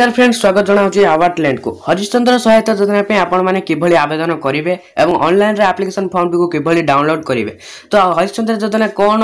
নমস্কার ফ্রেন্ড স্বাগত জনাওছি আওয়ার্ড ল্যান্ডকু হরিশ্চন্দ্র সহায়তা যোজনা পাই আপনার কিভাবে আবেদন করবে এবং অনলাইন আপ্লিকেশন ফর্মটি কিভাবে ডাউনলোড করবে তো হরিশ্চন্দ্র যোজনা কোণ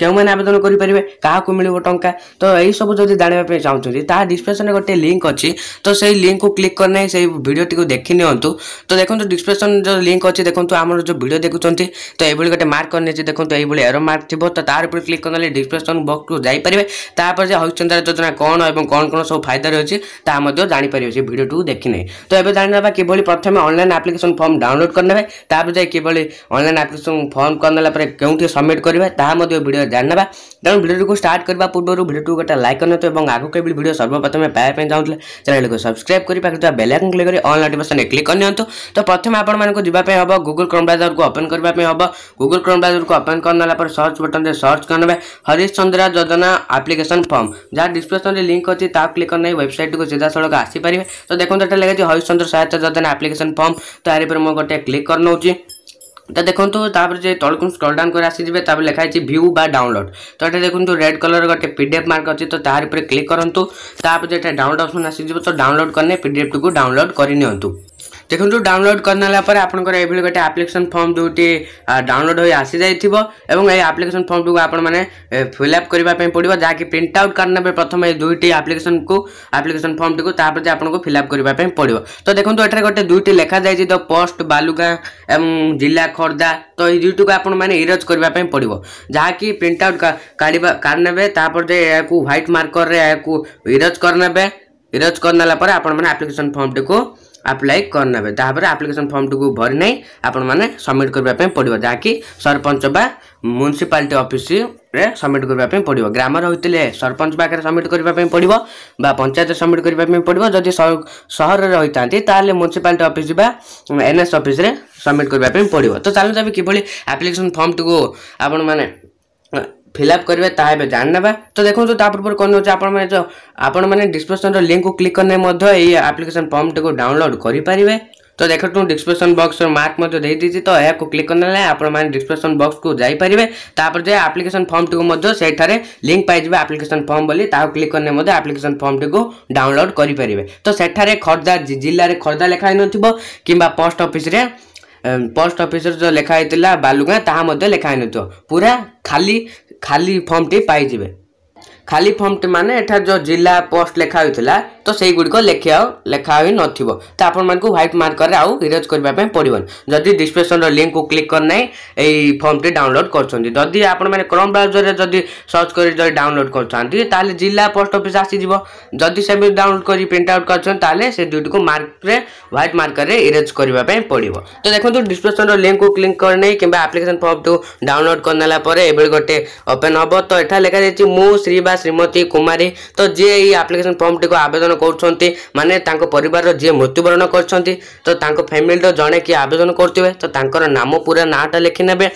କେଉଁମାନେ ଆବେଦନ କରିପାରିବେ କାହାକୁ ମିଳିବ ଟଙ୍କା ତ ଏହିସବୁ ଯଦି ଜାଣିବା ପାଇଁ ଚାହୁଁଛନ୍ତି ତାହା ଡିସ୍କ୍ରିପ୍ସନ୍ରେ ଗୋଟେ ଲିଙ୍କ୍ ଅଛି ତ ସେଇ ଲିଙ୍କ୍କୁ କ୍ଲିକ୍ କରିନେ ସେଇ ଭିଡ଼ିଓଟିକୁ ଦେଖିନିଅନ୍ତୁ ତ ଦେଖନ୍ତୁ ଡିସ୍କ୍ରିପ୍ସନ୍ ଯେଉଁ ଲିଙ୍କ୍ ଅଛି ଦେଖନ୍ତୁ ଆମର ଯେଉଁ ଭିଡ଼ିଓ ଦେଖୁଛନ୍ତି ତ ଏଇଭଳି ଗୋଟେ ମାର୍କ କରିନେଇଛି ଦେଖନ୍ତୁ ଏଇଭଳି ଏରୋ ମାର୍କ ଥିବ ତ ତାର ଉପରେ କ୍ଲିକ୍ କରିଦେଲେ ଡିସ୍କ୍ରିପ୍ସନ୍ ବକ୍ସକୁ ଯାଇପାରିବେ ତାପରେ ଯେ ହରିଶ୍ଚନ୍ଦ୍ର ଯୋଜନା କ'ଣ ଏବଂ କ'ଣ କ'ଣ ସବୁ ଫାଇଦା ରହିଛି ତାହା ମଧ୍ୟ ଜାଣିପାରିବେ ସେ ଭିଡ଼ିଓଟିକୁ ଦେଖିନେ ତ ଏବେ ଜାଣିନେବା କିଭଳି ପ୍ରଥମେ ଅନଲାଇନ୍ ଆପ୍ଲିକେସନ୍ ଫର୍ମ ଡାଉନଲୋଡ଼୍ କରିନେବେ ତାପରେ ଯାଇ କିଭଳି ଅନଲାଇନ୍ ଆପ୍ଲିକେସନ୍ ଫର୍ମ କରିନେଲା ପରେ କେଉଁଠି ସବମିଟ୍ କରିବେ ତାହା ମଧ୍ୟ भिड जाना तेणु भिडियो स्टार्ट करने पूर्व भिडियो गोटे लाइक करनी आगे के भी भिडियो सर्वप्रथम पाया चाहते चैनल को सब्सक्राइब कर पाकर बेलैकन क्लिक कर नोटिकेसन क्लिक करनी तो प्रथम आपको जीवाई गुगुल क्रम ब्राउजर को ओपन करने हम गुगुल क्रम ब्राउजर को ओपन कर पर सर्च बटन में सर्च कर ना हरीश चंद्रा योजना आप्लिकेसन फर्म जहाँ डिस्क्रिप्सन लिंक अच्छी ताक क्लिक करना वेबसाइट को सीधा सड़क आसपारे तो देखते तो लगे हरीश चंद्र सहायता योजना आप्लिकेसन फर्म तो यार मुझे गोटे क्लिक करना चाहिए এটা ଦେଖନ୍ତୁ ତାପରେ ଯେ ତଳକୁ ସ୍କ୍ରଲ୍ ଡାଉନ୍ କରି ଆସିଯିବେ ତାପରେ ଲେଖା ହେଇଛି ଭ୍ୟୁ ବା ଡାଉନଲୋଡ୍ ତ ଏଟା ଦେଖନ୍ତୁ ରେଡ୍ କଲର୍ ଗୋଟେ ପି ଡି ଏଫ୍ ମାର୍କ ଅଛି ତ ତାହାରି ଉପରେ କ୍ଲିକ୍ କରନ୍ତୁ ତାପରେ ଏଟା ଡାଉନଲୋଡ୍ ଅପସନ୍ ଆସିଯିବ ତ ଡାଉନଲୋଡ୍ କଲେ ପିଡିଏଫ୍ଟିକୁ ଡାଉନଲୋଡ୍ କରିନିଅନ୍ତୁ ଦେଖନ୍ତୁ ଡାଉନଲୋଡ଼ କରିନେଲା ପରେ ଆପଣଙ୍କର ଏଭଳି ଗୋଟେ ଆପ୍ଲିକେସନ୍ ଫର୍ମ ଯେଉଁଟି ଡାଉନଲୋଡ଼ ହୋଇ ଆସିଯାଇଥିବ ଏବଂ ଏହି ଆପ୍ଲିକେସନ୍ ଫର୍ମଟିକୁ ଆପଣମାନେ ଫିଲ୍ଅପ୍ କରିବା ପାଇଁ ପଡ଼ିବ ଯାହାକି ପ୍ରିଣ୍ଟ ଆଉଟ୍ କରିନେବେ ପ୍ରଥମେ ଏହି ଦୁଇଟି ଆପ୍ଲିକେସନ୍କୁ ଆପ୍ଲିକେସନ୍ ଫର୍ମଟିକୁ ତାପରେ ଆପଣଙ୍କୁ ଫିଲ୍ଅପ୍ କରିବା ପାଇଁ ପଡ଼ିବ ତ ଦେଖନ୍ତୁ ଏଠାରେ ଗୋଟେ ଦୁଇଟି ଲେଖାଯାଇଛି ଦ ପୋଷ୍ଟ ବାଲୁଗାଁ ଏବଂ ଜିଲ୍ଲା ଖୋର୍ଦ୍ଧା ତ ଏହି ଦୁଇଟିକୁ ଆପଣମାନେ ଇରେଜ୍ କରିବା ପାଇଁ ପଡ଼ିବ ଯାହାକି ପ୍ରିଣ୍ଟ ଆଉଟ୍ କାଢ଼ିବା କାଢ଼ିନେବେ ତାପରେ ଏହାକୁ ହ୍ୱାଇଟ୍ ମାର୍କରରେ ଏହାକୁ ଇରେଜ୍ କରିନେବେ ଇରେଜ୍ କରିନେଲା ପରେ ଆପଣମାନେ ଆପ୍ଲିକେସନ୍ ଫର୍ମଟିକୁ ଆପ୍ଲାଏ କରିନେବେ ତାପରେ ଆପ୍ଲିକେସନ୍ ଫର୍ମଟିକୁ ଭରି ନେଇ ଆପଣମାନେ ସବମିଟ୍ କରିବା ପାଇଁ ପଡ଼ିବ ଯାହାକି ସରପଞ୍ଚ ବା ମ୍ୟୁନିସିପାଲିଟି ଅଫିସରେ ସବମିଟ୍ କରିବା ପାଇଁ ପଡ଼ିବ ଗ୍ରାମର ହୋଇଥିଲେ ସରପଞ୍ଚ ପାଖରେ ସବମିଟ୍ କରିବା ପାଇଁ ପଡ଼ିବ ବା ପଞ୍ଚାୟତରେ ସବମିଟ୍ କରିବା ପାଇଁ ପଡ଼ିବ ଯଦି ସହରରେ ହୋଇଥାନ୍ତି ତାହେଲେ ମ୍ୟୁନିସିପାଲିଟି ଅଫିସ ବା ଏନ୍ଏସ୍ ଅଫିସରେ ସବମିଟ୍ କରିବା ପାଇଁ ପଡ଼ିବ ତ ଚାଲନ୍ତୁ ଏବେ କିଭଳି ଆପ୍ଲିକେସନ୍ ଫର୍ମଟିକୁ ଆପଣମାନେ फिलअप करेंगे ତାହା ଜାଣି ନେବା ତ ଦେଖନ୍ତୁ ତା ପୂର୍ବରୁ କ'ଣ ହେଉଛି ଆପଣମାନେ ଯେଉଁ ଆପଣମାନେ ଡିସ୍କ୍ରିପ୍ସନ୍ର ଲିଙ୍କକୁ କ୍ଲିକ୍ କଲେ ମଧ୍ୟ ଏହି ଆପ୍ଲିକେସନ୍ ଫର୍ମଟିକୁ ଡାଉନଲୋଡ଼ କରିପାରିବେ ତ ଦେଖନ୍ତୁ ଡିସ୍କ୍ରିପ୍ସନ୍ ବକ୍ସର ମାର୍କ ମଧ୍ୟ ଦେଇଦେଇଛି ତ ଏହାକୁ କ୍ଲିକ୍ କରିନେଲେ ଆପଣମାନେ ଡିସ୍କ୍ରିପ୍ସନ୍ ବକ୍ସକୁ ଯାଇପାରିବେ ତାପରେ ଯେ ଆପ୍ଲିକେସନ୍ ଫର୍ମଟିକୁ ମଧ୍ୟ ସେଇଠାରେ ଲିଙ୍କ୍ ପାଇଯିବେ ଆପ୍ଲିକେସନ୍ ଫର୍ମ ବୋଲି ତାହାକୁ କ୍ଲିକ୍ କଲେ ମଧ୍ୟ ଆପ୍ଲିକେସନ୍ ଫର୍ମଟିକୁ ଡାଉନଲୋଡ଼ କରିପାରିବେ ତ ସେଠାରେ ଖୋର୍ଦ୍ଧା ଜିଲ୍ଲାରେ ଖୋର୍ଦ୍ଧା ଲେଖା ହେଇନଥିବ କିମ୍ବା ପୋଷ୍ଟ ଅଫିସରେ ପୋଷ୍ଟ ଅଫିସର ଯେଉଁ ଲେଖା ହେଇଥିଲା ବାଲୁଗାଁ ତାହା ମଧ୍ୟ ଲେଖା ହେଇନଥିବ ପୁରା ଖାଲି ଖାଲି ଫର୍ମଟି ପାଇଯିବେ ଖାଲି ଫର୍ମଟି ମାନେ ଏଠାରେ ଯେଉଁ ଜିଲ୍ଲା ପୋଷ୍ଟ ଲେଖା ହୋଇଥିଲା ତ ସେଇଗୁଡ଼ିକ ଲେଖା ଲେଖା ହୋଇନଥିବ ତ ଆପଣମାନଙ୍କୁ ହ୍ୱାଇଟ୍ ମାର୍କରରେ ଆଉ ଇରେଜ୍ କରିବା ପାଇଁ ପଡ଼ିବନି ଯଦି ଡିସ୍କ୍ରିପ୍ସନ୍ର ଲିଙ୍କକୁ କ୍ଲିକ୍ କରିନାହିଁ ଏଇ ଫର୍ମଟି ଡାଉନଲୋଡ଼୍ କରୁଛନ୍ତି ଯଦି ଆପଣମାନେ କ୍ରମ୍ ବ୍ରାଉଜରରେ ଯଦି ସର୍ଚ୍ଚ କରି ଯଦି ଡାଉନଲୋଡ଼୍ କରୁଛନ୍ତି ତାହେଲେ ଜିଲ୍ଲା ପୋଷ୍ଟ ଅଫିସ୍ ଆସିଯିବ ଯଦି ସେମିତି ଡାଉନଲୋଡ଼୍ କରି ପ୍ରିଣ୍ଟ ଆଉଟ୍ କରିଛନ୍ତି ତାହେଲେ ସେ ଦୁଇଟିକୁ ମାର୍କରେ ହ୍ୱାଇଟ୍ ମାର୍କରରେ ଇରେଜ୍ କରିବା ପାଇଁ ପଡ଼ିବ ତ ଦେଖନ୍ତୁ ଡିସ୍କ୍ରିପ୍ସନ୍ର ଲିଙ୍କକୁ କ୍ଲିକ୍ କରିନେଇ କିମ୍ବା ଆପ୍ଲିକେସନ୍ ଫର୍ମଟିକୁ ଡାଉନଲୋଡ଼୍ କରିନେଲା ପରେ ଏଭଳି ଗୋଟେ ଓପେନ୍ ହେବ ତ ଏଠାରେ ଲେଖାଯାଇଛି ମୁଁ ଶ୍ରୀବା ମମତା ଶ୍ରୀମତୀ କୁମାରୀ ତ ଯିଏ ଏଇ ଆପ୍ଲିକେସନ୍ ଫର୍ମଟିକୁ ଆବେଦନ କରୁଛନ୍ତି ମାନେ ତାଙ୍କ ପରିବାରର ଯିଏ ମୃତ୍ୟୁବରଣ କରିଛନ୍ତି ତ ତାଙ୍କ ଫ୍ୟାମିଲିର ଜଣେ କିଏ ଆବେଦନ କରୁଥିବେ ତ ତାଙ୍କର ନାମ ପୁରା ନାଁଟା ଲେଖିନେବେ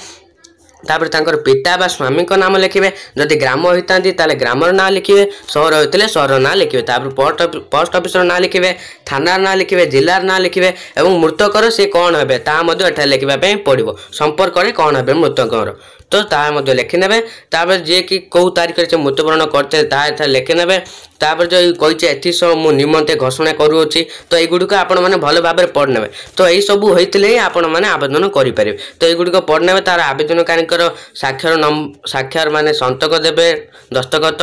ତାପରେ ତାଙ୍କର ପିତା ବା ସ୍ୱାମୀଙ୍କ ନାମ ଲେଖିବେ ଯଦି ଗ୍ରାମ ହୋଇଥାନ୍ତି ତାହେଲେ ଗ୍ରାମର ନାଁ ଲେଖିବେ ସହର ହୋଇଥିଲେ ସହରର ନାଁ ଲେଖିବେ ତାପରେ ପୋଷ୍ଟ ପୋଷ୍ଟ ଅଫିସର ନାଁ ଲେଖିବେ থানার ନାଁ ଲେଖିବେ ଜିଲ୍ଲାର ନାଁ ଲେଖିବେ ଏବଂ ମୃତକର ସେ କ'ଣ ହେବେ ତାହା ମଧ୍ୟ ଏଠାରେ ଲେଖିବା ପାଇଁ ପଡ଼ିବ ସମ୍ପର୍କରେ କ'ଣ ହେବେ ମୃତକର ତ ତାହା ମଧ୍ୟ ଲେଖିନେବେ ତାପରେ ଯିଏକି କେଉଁ ତାରିଖରେ ସେ ମୃତ୍ୟୁବରଣ କରିଥିଲେ ତାହା ଏଠାରେ ଲେଖିନେବେ ତାପରେ ଯେଉଁ କହିଛି ଏଥିସହ ମୁଁ ନିମନ୍ତେ ଘୋଷଣା କରୁଅଛି ତ ଏଗୁଡ଼ିକ ଆପଣମାନେ ଭଲ ଭାବରେ ପଢ଼ିନେବେ ତ ଏହିସବୁ ହୋଇଥିଲେ ହିଁ ଆପଣମାନେ ଆବେଦନ କରିପାରିବେ ତ ଏଗୁଡ଼ିକ ପଢ଼ିନେବେ ତାର ଆବେଦନକାରୀଙ୍କର ସ୍ୱାକ୍ଷର ନମ୍ବ ସ୍ୱାକ୍ଷର ମାନେ ସନ୍ତକ ଦେବେ ଦସ୍ତଖତ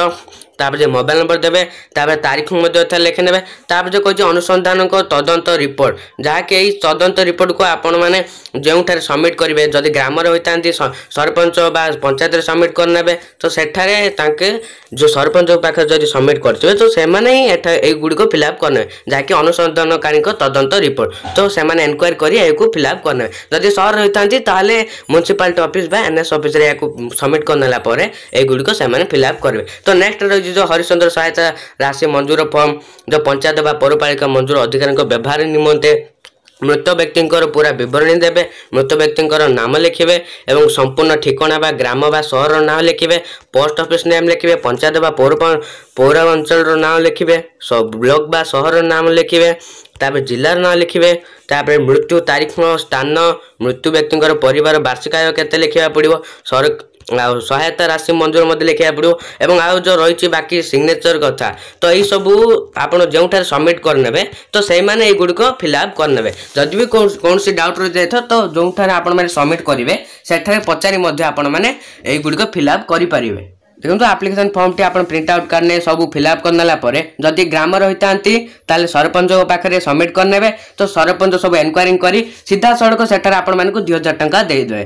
তাপরে যে মোবাইল নম্বর দেবে তাপরে তারিখ মধ্যে এখানে লেখিনেবে তাপরে যে কହୁଛି ଅନୁସନ୍ଧାନଙ୍କ ତଦନ୍ତ ରିପୋର୍ଟ ଯାହାକି ଏହି ତଦନ୍ତ ରିପୋର୍ଟକୁ ଆପଣମାନେ ଯେଉଁଠାରେ ସବମିଟ୍ କରିବେ ଯଦି ଗ୍ରାମରେ ହୋଇଥାନ୍ତି ସରପଞ୍ଚ ବା ପଞ୍ଚାୟତରେ ସବମିଟ୍ କରିନେବେ ତ ସେଠାରେ ତାଙ୍କେ ଯେଉଁ ସରପଞ୍ଚଙ୍କ ପାଖରେ ଯଦି ସବମିଟ୍ କରିଥିବେ ତ ସେମାନେ ହିଁ ଏଠା ଏଇଗୁଡ଼ିକ ଫିଲ୍ଅପ୍ କରିନେବେ ଯାହାକି ଅନୁସନ୍ଧାନକାରୀଙ୍କ ତଦନ୍ତ ରିପୋର୍ଟ ତ ସେମାନେ ଏନକ୍ୱାରି କରି ଏହାକୁ ଫିଲ୍ଅପ୍ କରିନେବେ ଯଦି ସହର ରହିଥାନ୍ତି ତାହେଲେ ମ୍ୟୁନିସିପାଲିଟି ଅଫିସ୍ ବା ଏନ୍ଏସ୍ ଅଫିସ୍ରେ ଏହାକୁ ସବମିଟ୍ କରିନେଲା ପରେ ଏଗୁଡ଼ିକ ସେମାନେ ଫିଲ୍ଅପ୍ କରିବେ ତ ନେକ୍ସଟ ରହିଛି ଯେଉଁ ହରିଚନ୍ଦ୍ର ସହାୟତା ରାଶି ମଞ୍ଜୁର ଫର୍ମ ଯେଉଁ ପଞ୍ଚାୟତ ବା ପୌରପାଳିକା ମଞ୍ଜୁର ଅଧିକାରୀଙ୍କ ବ୍ୟବହାର ନିମନ୍ତେ ମୃତ ବ୍ୟକ୍ତିଙ୍କର ପୁରା ବିବରଣୀ ଦେବେ ମୃତ ବ୍ୟକ୍ତିଙ୍କର ନାମ ଲେଖିବେ ଏବଂ ସମ୍ପୂର୍ଣ୍ଣ ଠିକଣା ବା ଗ୍ରାମ ବା ସହରର ନାଁ ଲେଖିବେ ପୋଷ୍ଟ ଅଫିସ୍ ନେମ୍ ଲେଖିବେ ପଞ୍ଚାୟତ ବା ପୌର ପୌର ଅଞ୍ଚଳର ନାଁ ଲେଖିବେ ବ୍ଲକ୍ ବା ସହରର ନାମ ଲେଖିବେ ତାପରେ ଜିଲ୍ଲାର ନାଁ ଲେଖିବେ ତାପରେ ମୃତ୍ୟୁ ତାରିଖ ସ୍ଥାନ ମୃତ୍ୟୁ ବ୍ୟକ୍ତିଙ୍କର ପରିବାର ବାର୍ଷିକ ଆୟ କେତେ ଲେଖିବାକୁ ପଡ଼ିବ ସର ଆଉ ସହାୟତା ରାଶି ମଞ୍ଜୁର ମଧ୍ୟ ଲେଖିବାକୁ ପଡ଼ିବ ଏବଂ ଆଉ ଯେଉଁ ରହିଛି ବାକି ସିଗ୍ନେଚର୍ କଥା ତ ଏହିସବୁ ଆପଣ ଯେଉଁଠାରେ ସବମିଟ୍ କରିନେବେ ତ ସେଇମାନେ ଏଗୁଡ଼ିକ ଫିଲ୍ଅପ୍ କରିନେବେ ଯଦି ବି କୌଣସି ଡାଉଟ୍ ରହିଯାଇଥିବ ତ ଯେଉଁଠାରେ ଆପଣମାନେ ସବମିଟ୍ କରିବେ ସେଠାରେ ପଚାରି ମଧ୍ୟ ଆପଣମାନେ ଏଇଗୁଡ଼ିକ ଫିଲ୍ଅପ୍ କରିପାରିବେ ଦେଖନ୍ତୁ ଆପ୍ଲିକେସନ୍ ଫର୍ମଟି ଆପଣ ପ୍ରିଣ୍ଟ ଆଉଟ୍ କରିନେ ସବୁ ଫିଲ୍ଅପ୍ କରିନେଲା ପରେ ଯଦି ଗ୍ରାମ ରହିଥାନ୍ତି ତାହେଲେ ସରପଞ୍ଚଙ୍କ ପାଖରେ ସବମିଟ୍ କରିନେବେ ତ ସରପଞ୍ଚ ସବୁ ଏନକ୍ୱାରିଂ କରି ସିଧାସଳଖ ସେଠାରେ ଆପଣମାନଙ୍କୁ ଦୁଇ ହଜାର ଟଙ୍କା ଦେଇଦେବେ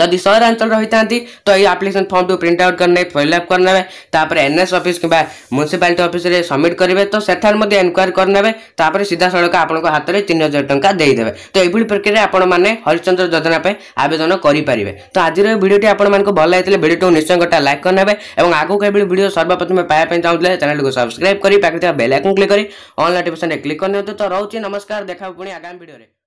যদি সয়রা অঞ্চল রহিতাান্তি তো এই অ্যাপ্লিকেশন ফর্ম টু প্রিন্ট আউট করনে ফাইল আপ করনে তাপরে এনএস অফিস কেবাMunicipality অফিসারে সাবমিট করিবে তো সেটির মধ্যে ইনকোয়ার করনেবে তাপরে সিধা সড়কা আপণকো হাতে রে 3000 টাকা দেই দেবে তো এই বিড় প্রক্রিয়া আপণ মানে হরিচন্দ্র যদনা পে আবেদন করি পারিবে তো আজিৰ ভিডিওটি আপণ মানকো ভাল লাগিলে ভিডিওটো নিশ্চয়কটা লাইক করনেবে এবং আগো কেবিড় ভিডিও সর্বপ্ৰথমে পায় পই চাওলে চ্যানেলক সাবস্ক্রাইব কৰি বাকীটা বেল আইকন ক্লিক কৰি অল নোটিফিকেশন এ ক্লিক করনে তো তো ৰাউচি নমস্কার দেখা হপুনি আগাম ভিডিওৰে